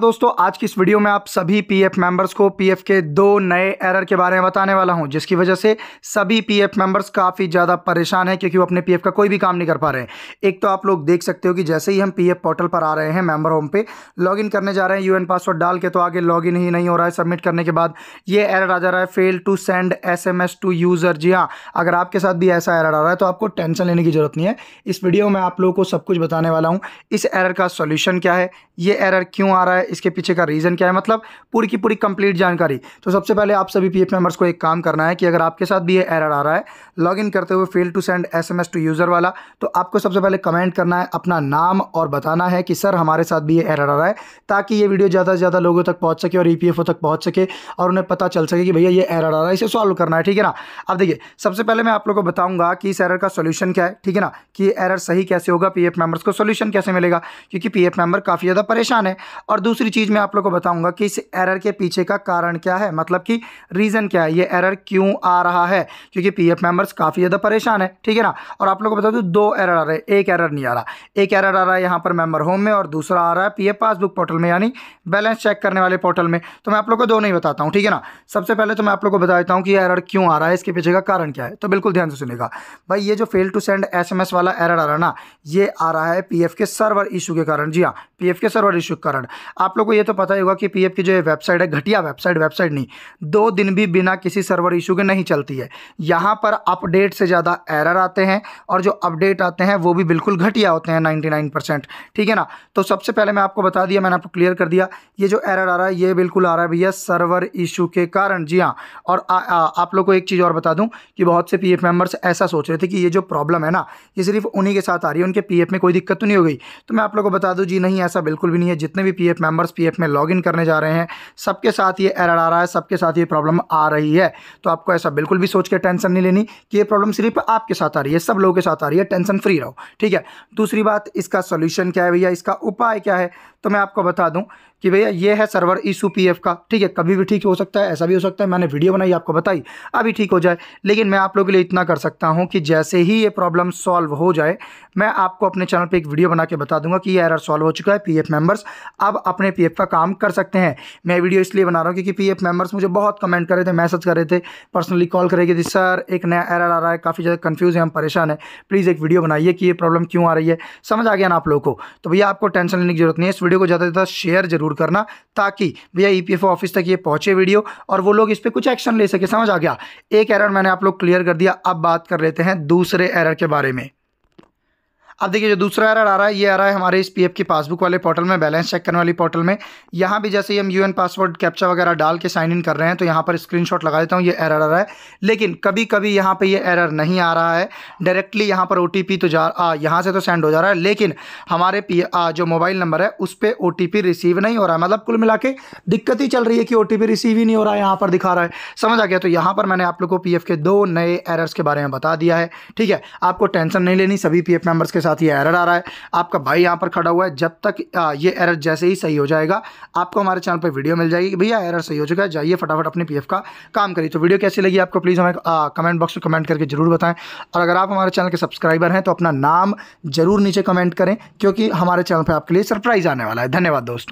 दोस्तों आज की इस वीडियो में आप सभी पीएफ मेंबर्स को पीएफ के दो नए एरर के बारे में बताने वाला हूं जिसकी वजह से सभी पीएफ मेंबर्स काफ़ी ज़्यादा परेशान हैं क्योंकि वो अपने पीएफ का कोई भी काम नहीं कर पा रहे हैं एक तो आप लोग देख सकते हो कि जैसे ही हम पीएफ पोर्टल पर आ रहे हैं मेंबर होम पे इन करने जा रहे हैं यू पासवर्ड डाल के तो आगे लॉग ही नहीं हो रहा है सबमिट करने के बाद ये एरर आ जा रहा है fail to send S to user जी हाँ अगर आपके साथ भी ऐसा एरर आ रहा है तो आपको टेंशन लेने की ज़रूरत नहीं है इस वीडियो में आप लोगों को सब कुछ बताने वाला हूँ इस एरर का सोल्यूशन क्या है ये एरर क्यों आ रहा है है इसके पीछे का रीज़न क्या है मतलब पूरी की पूरी कंप्लीट जानकारी तो सबसे पहले आप सभी पी मेम्बर्स को एक काम करना है कि अगर आपके साथ भी ये एरर आ रहा है लॉगिन करते हुए fail to send SMS to user वाला तो आपको सबसे पहले कमेंट करना है अपना नाम और बताना है कि सर हमारे साथ भी ये एरर आ रहा है ताकि ये वीडियो ज़्यादा से ज़्यादा लोगों तक पहुँच सके और ई e तक पहुँच सके और उन्हें पता चल सके कि भैया ये एरर आ रहा है इसे सॉल्व करना है ठीक है ना अब देखिए सबसे पहले मैं आप लोग को बताऊँगा कि इस एरर का सोल्यूशन क्या है ठीक है ना कि एरर सही कैसे होगा पी मेम्बर्स को सोल्यूशन कैसे मिलेगा क्योंकि पी मेम्बर काफ़ी ज़्यादा परेशान है और दूसरी चीज़ मैं आप लोग को बताऊंगा कि इस एरर के पीछे का कारण क्या है मतलब कि रीज़न क्या है ये एरर क्यों आ रहा है क्योंकि पीएफ मेंबर्स काफ़ी ज़्यादा परेशान है ठीक है ना और आप लोग को बता दूँ दो एरर आ रहे हैं एक एरर नहीं आ रहा एक एरर आ रहा है यहाँ पर मेम्बर होम में और दूसरा आ रहा है पी पासबुक पोर्टल में यानी बैलेंस चेक करने वाले पोर्टल में तो मैं आप लोग को दो नहीं बताता हूँ ठीक है ना सबसे पहले तो मैं आप लोग को बता देता हूँ कि एरर क्यों आ रहा है इसके पीछे का कारण क्या है तो बिल्कुल ध्यान से सुनेगा भाई ये जो फेल टू सेंड एस वाला एरर आ रहा ना ये आ रहा है पी के सर्वर इशू के कारण जी हाँ पी के सर्वर इशू के कारण आप लोगों को ये तो पता ही होगा कि पीएफ की जो वेबसाइट है घटिया वेबसाइट वेबसाइट नहीं दो दिन भी बिना किसी सर्वर इशू के नहीं चलती है यहाँ पर अपडेट से ज़्यादा एरर आते हैं और जो अपडेट आते हैं वो भी बिल्कुल घटिया होते हैं नाइन्टी ठीक है ना तो सबसे पहले मैं आपको बता दिया मैंने आपको क्लियर कर दिया ये जो एरर आ रहा है ये बिल्कुल आ रहा है भैया सर्वर इशू के कारण जी हाँ और आप लोग को एक चीज़ और बता दूँ कि बहुत से पी एफ ऐसा सोच रहे थे कि ये जो प्रॉब्लम है ना ये सिर्फ उन्हीं के साथ आ रही है उनके पी में कोई दिक्कत तो नहीं हो गई तो मैं आप लोग को बता दूँ जी नहीं ऐसा बिल्कुल भी नहीं है जितने भी पी एफ मेंबर्स पीएफ में लॉगिन करने जा रहे हैं सबके साथ ये एरर आ रहा है सबके साथ ये प्रॉब्लम आ रही है तो आपको ऐसा बिल्कुल भी सोच के टेंशन नहीं लेनी कि ये प्रॉब्लम सिर्फ आपके साथ आ रही है सब लोगों के साथ आ रही है टेंशन फ्री रहो ठीक है दूसरी बात इसका सोल्यूशन क्या है भैया इसका उपाय क्या है तो मैं आपको बता दूं कि भैया ये है सर्वर पी एफ का ठीक है कभी भी ठीक हो सकता है ऐसा भी हो सकता है मैंने वीडियो बनाई आपको बताई अभी ठीक हो जाए लेकिन मैं आप लोगों के लिए इतना कर सकता हूँ कि जैसे ही ये प्रॉब्लम सॉल्व हो जाए मैं आपको अपने चैनल पर एक वीडियो बना के बता दूंगा कि ये एरर सॉल्व हो चुका है पी मेम्बर्स अब अपने पी का काम कर सकते हैं मैं वीडियो इसलिए बना रहा हूँ क्योंकि पी मेम्बर्स मुझे बहुत कमेंट कर रहे थे मैसेज कर रहे थे पर्सनली कॉल करेगी थी सर एक नया एरर आ रहा है काफ़ी ज़्यादा कन्फ्यूज़ है हम परेशान है प्लीज़ एक वीडियो बनाइए कि ये प्रॉब्लम क्यों आ रही है समझ आ गया ना आप लोगों को तो भैया आपको टेंशन लेने की जरूरत नहीं है इस वीडियो को ज़्यादा से ज़्यादा शेयर जरूर करना ताकि भैया ई e ऑफिस तक ये पहुँचे वीडियो और वो लोग इस पर कुछ एक्शन ले सके समझ आ गया एक एरर मैंने आप लोग क्लियर कर दिया अब बात कर लेते हैं दूसरे एरर के बारे में अब देखिए जो दूसरा एरर आ रहा है ये आ रहा है हमारे इस पीएफ की पासबुक वाले पोर्टल में बैलेंस चेक करने वाली पोर्टल में यहाँ भी जैसे ही हम यूएन पासवर्ड कैप्चा वगैरह डाल के साइन इन कर रहे हैं तो यहाँ पर स्क्रीनशॉट लगा देता हूँ ये एरर आ रहा है लेकिन कभी कभी यहाँ पर ये एरर नहीं आ रहा है डायरेक्टली यहाँ पर ओ तो जा यहाँ से तो सेंड हो जा रहा है लेकिन हमारे पी आ, जो मोबाइल नंबर है उस पर ओ रिसीव नहीं हो रहा है मतलब कुल मिला के दिक्कत ही चल रही है कि ओ रिसीव ही नहीं हो रहा है यहाँ पर दिखा रहा है समझ आ गया तो यहाँ पर मैंने आप लोग को पी के दो नए एरर्स के बारे में बता दिया है ठीक है आपको टेंशन नहीं लेनी सभी पी मेम्बर्स के साथ साथ ये एरर आ रहा है आपका भाई यहाँ पर खड़ा हुआ है जब तक ये एरर जैसे ही सही हो जाएगा आपको हमारे चैनल पर वीडियो मिल जाएगी भैया एरर सही हो चुका है जाइए फटाफट अपने पी का काम करिए तो वीडियो कैसी लगी आपको प्लीज़ हमें कमेंट बॉक्स में कमेंट करके जरूर बताएं और अगर आप हमारे चैनल के सब्सक्राइबर हैं तो अपना नाम जरूर नीचे कमेंट करें क्योंकि हमारे चैनल पर आपके लिए सरप्राइज़ आने वाला है धन्यवाद दोस्तों